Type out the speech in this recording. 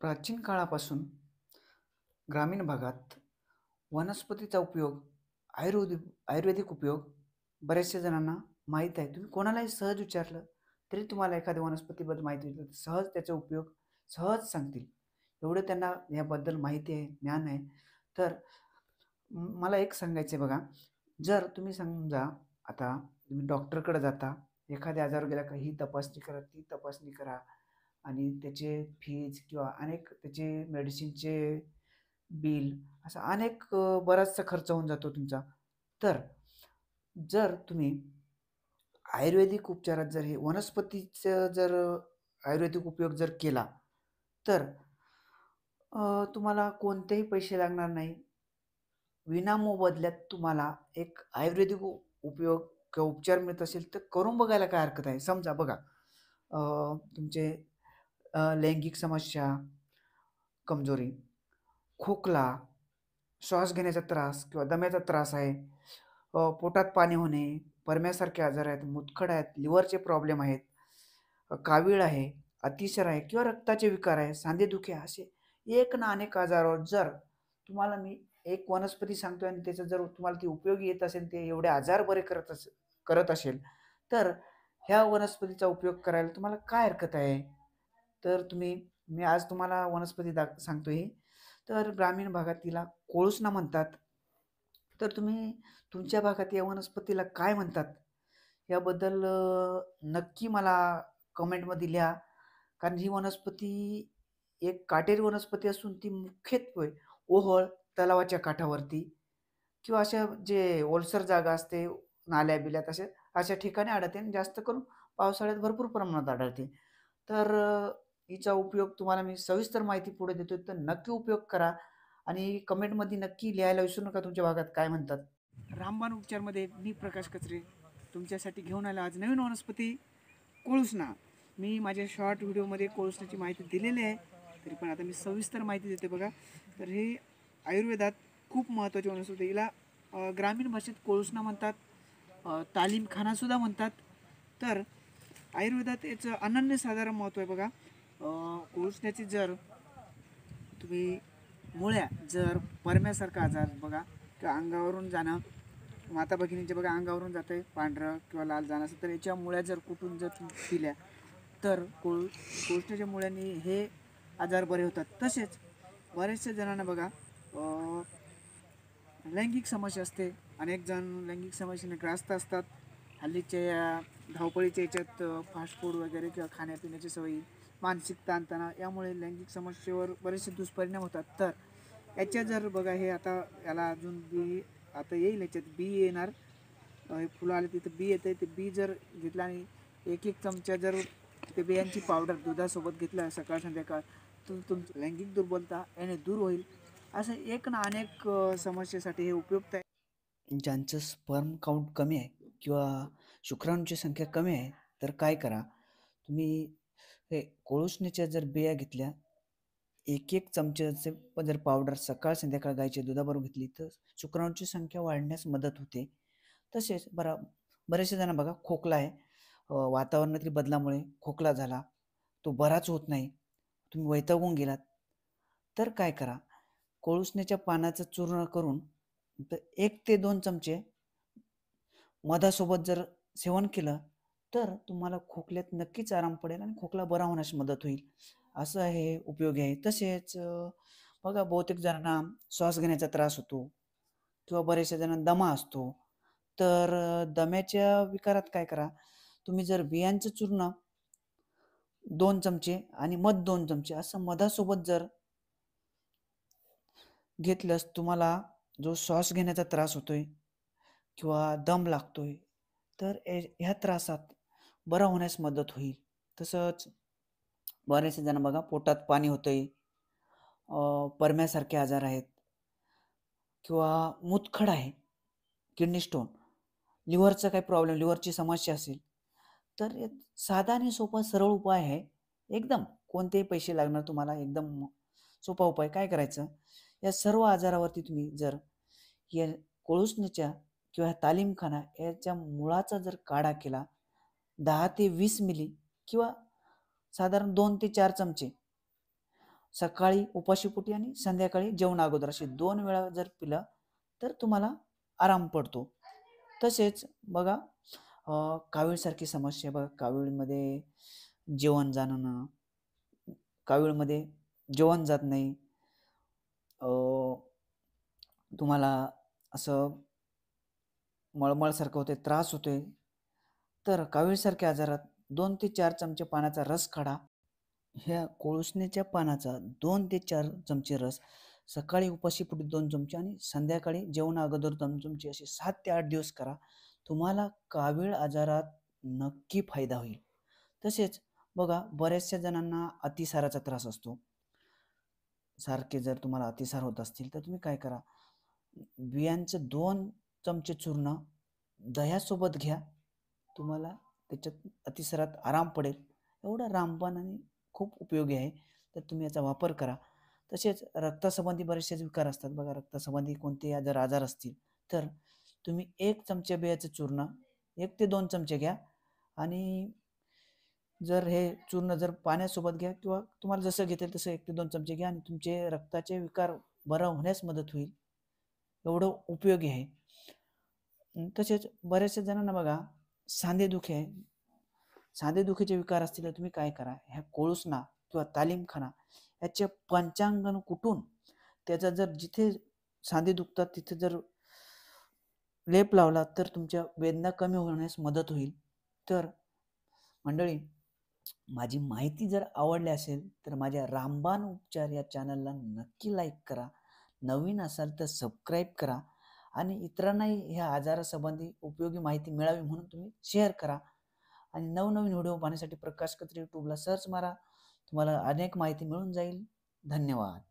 प्राचीन काळापासून ग्रामीण भागात वनस्पतीचा उपयोग आयुर्वेदिक आयुर्वेदिक उपयोग बऱ्याचशा जणांना माहीत आहे तुम्ही कोणालाही सहज विचारलं तरी तुम्हाला एखाद्या वनस्पतीबद्दल माहिती तर सहज त्याचा उपयोग सहज सांगतील एवढं त्यांना याबद्दल माहिती आहे ज्ञान आहे तर मला एक सांगायचं आहे बघा जर तुम्ही समजा आता तुम्ही डॉक्टरकडे जाता एखाद्या आजार गेला का ही तपासणी करा ती तपासणी करा आणि त्याचे फीज किंवा अनेक त्याचे मेडिसिनचे बिल असा अनेक बराचसा खर्च होऊन जातो तुमचा तर जर तुम्ही आयुर्वेदिक उपचारात जर हे वनस्पतीचं जर आयुर्वेदिक उपयोग जर केला तर तुम्हाला कोणतेही पैसे लागणार नाही विना मोबदल्यात तुम्हाला एक आयुर्वेदिक उपयोग किंवा उपचार मिळत असेल तर करून बघायला काय हरकत आहे समजा बघा तुमचे लैंगिक समस्या कमजोरी खोकला श्वास घेण्याचा त्रास किंवा दम्याचा त्रास आहे पोटात पाणी होणे परम्यासारखे आजार आहेत मुतखड आहेत लिव्हरचे प्रॉब्लेम आहेत कावीळ आहे अतिशय आहे किंवा रक्ताचे विकार आहे सांधेदुखी आहे, असे एक ना अनेक आजारावर जर तुम्हाला मी एक वनस्पती सांगतोय आणि त्याचा जर तुम्हाला ती उपयोगी येत असेल ते एवढे आजार बरे करत अस करत असेल तर ह्या वनस्पतीचा उपयोग करायला तुम्हाला काय हरकत आहे तर तुम्ही मी आज तुम्हाला वनस्पती दाख सांगतो हे तर ग्रामीण भागात तिला ना म्हणतात तर तुम्ही तुमच्या भागात या वनस्पतीला काय म्हणतात याबद्दल नक्की मला कमेंटमध्ये लिहा कारण ही वनस्पती एक काटेरी वनस्पती असून ती मुख्यत्वे ओहळ तलावाच्या काठावरती किंवा अशा जे ओलसर जागा असते नाल्या बिल्यात अशा अशा ठिकाणी आढळते आणि जास्त करून पावसाळ्यात भरपूर प्रमाणात आढळते तर हिचा उपयोग तुम्हाला मी सविस्तर माहिती पुढे देतो तर नक्की उपयोग करा आणि कमेंटमध्ये नक्की लिहायला विसरू नका तुमच्या भागात काय म्हणतात रामबाण उपचारमध्ये मी प्रकाश कचरे तुमच्यासाठी घेऊन आला आज नवीन वनस्पती कोळसना मी माझ्या शॉर्ट व्हिडिओमध्ये कोळसनाची माहिती दिलेली आहे तरी पण आता मी सविस्तर माहिती देते बघा तर हे आयुर्वेदात खूप महत्त्वाची वनस्पती हिला ग्रामीण भाषेत कोळसना म्हणतात तालीमखानासुद्धा म्हणतात तर आयुर्वेदात याचं अनन्यसाधारण महत्त्व आहे बघा कोळसण्याची जर तुम्ही मुळ्या जर परम्यासारखा आजार बघा किंवा अंगावरून जाणं माता भगिनींचे बघा अंगावरून जाते आहे पांढरं किंवा लाल जाणं असं तर याच्या मुळ्या जर कुठून जर दिल्या तर कोळ कोळसण्याच्या मुळ्यांनी हे आजार बरे होतात तसेच बऱ्याचशा जणांना बघा लैंगिक समस्या असते अनेक जण लैंगिक समस्येने ग्रास्त असतात हल्लीच्या या धावपळीच्या याच्यात फास्ट फूड वगैरे किंवा खाण्यापिण्याची सवयी मानसिक ताणतणाव यामुळे लैंगिक समस्येवर बरेचसे दुष्परिणाम होतात तर याच्या जर बघा हे आता याला अजून बी आता येईल याच्यात बी येणार हे फुलं आले तिथं बी येते ते बी जर घेतलं आणि एक एक चमचा जर ते बियांची पावडर दुधासोबत घेतला सकाळ संध्याकाळ तुम तुमचं लैंगिक दुर्बलता याने दूर होईल असं एक ना अनेक समस्येसाठी हे उपयुक्त आहे ज्यांचं स्पर्म काउंट कमी आहे किंवा शुक्राणूंची संख्या कमी आहे तर काय करा तुम्ही हे कोळुष्णीच्या जर बिया घेतल्या एक एक चमचे जर पावडर सकाळ संध्याकाळ गायच्या दुधाबरोबर घेतली तर शुक्राणूची संख्या वाढण्यास मदत होते तसेच बरा बरेचसे जण बघा खोकला आहे वातावरणातील बदलामुळे खोकला झाला तो बराच होत नाही तुम्ही वैतागून गेलात तर काय करा कोळुसण्याच्या पानाचं चूर्ण करून एक ते दोन चमचे मधासोबत जर सेवन केलं तर तुम्हाला खोकल्यात नक्कीच आराम पडेल आणि खोकला बरा होण्यास मदत होईल असं हे उपयोगी आहे तसेच बघा बहुतेक जणांना श्वास घेण्याचा त्रास होतो किंवा बरेचसे जणांना दमा असतो तर दम्याच्या विकारात काय करा तुम्ही जर बियांचं चूर्ण दोन चमचे आणि मध दोन चमचे असं मधासोबत जर घेतल्यास तुम्हाला जो श्वास घेण्याचा त्रास होतोय किंवा दम लागतोय तर ह्या त्रासात बरं होण्यास मदत होईल तसंच बऱ्याचशा जण बघा पोटात पाणी होतंय परम्यासारखे आजार आहेत किंवा मुतखड आहे किडनी स्टोन लिव्हरचा काही प्रॉब्लेम लिव्हरची समस्या असेल तर साधा आणि सोपा सरळ उपाय आहे एकदम कोणतेही पैसे लागणार तुम्हाला एकदम सोपा उपाय काय करायचं या सर्व आजारावरती तुम्ही जर या कोळुसणीच्या किंवा तालीमखाना याच्या मुळाचा जर काढा केला दहा ते वीस मिली किंवा साधारण दोन ते चार चमचे सकाळी उपाशीपोटी आणि संध्याकाळी जेवण अगोदर असे दोन वेळा जर पिलं तर तुम्हाला आराम पडतो तसेच बघा कावीळसारखी समस्या बघा कावीळमध्ये जेवण जाणं कावीळमध्ये जेवण जात नाही तुम्हाला असं मळमळसारखं होते त्रास होते तर कावीळसारख्या आजारात दोन ते चार चमचे पानाचा रस काढा ह्या कोळसण्याच्या पानाचा दोन ते चार चमचे रस सकाळी पुढे दोन चमचे आणि संध्याकाळी जेवणा अगोदर दोन चमचे असे सात ते आठ दिवस करा तुम्हाला कावीळ आजारात नक्की फायदा होईल तसेच बघा बऱ्याचशा जणांना अतिसाराचा त्रास असतो सारखे जर तुम्हाला अतिसार होत असतील तर तुम्ही काय करा बियांचं दोन चमचे चूर्ण दह्यासोबत घ्या तुम्हाला त्याच्यात अतिसरात आराम पडेल एवढा रामबाण आणि खूप उपयोगी आहे तर तुम्ही याचा वापर करा तसेच रक्तासंबंधी बरेचसे विकार असतात बघा रक्तासंबंधी कोणते जर आजार असतील तर तुम्ही एक चमचे बियाचं चूर्ण एक ते दोन चमचे घ्या आणि जर हे चूर्ण जर पाण्यासोबत घ्या किंवा तुम्हाला जसं घेतील तसं एक ते दोन चमचे घ्या आणि तुमचे रक्ताचे विकार बरं होण्यास मदत होईल एवढं उपयोगी आहे तसेच बऱ्याचशा जणांना बघा सांधे दुखे सांधे सांधेदुखीचे विकार असतील तर तुम्ही काय करा ह्या कोळूसना किंवा तालीमखाना ह्याचे पंचांगण कुठून त्याचा जर जिथे सांधे दुखतात तिथे जर लेप लावला तर तुमच्या वेदना कमी होण्यास मदत होईल तर मंडळी माझी माहिती जर आवडली असेल तर माझ्या रामबाण उपचार या चॅनलला नक्की लाईक करा नवीन असाल तर सबस्क्राईब करा आणि इतरांनाही ह्या आजारासंबंधी उपयोगी माहिती मिळावी म्हणून तुम्ही शेअर करा आणि नवनवीन व्हिडिओ पाहण्यासाठी प्रकाश कत्री यूट्यूबला सर्च मारा तुम्हाला अनेक माहिती मिळून जाईल धन्यवाद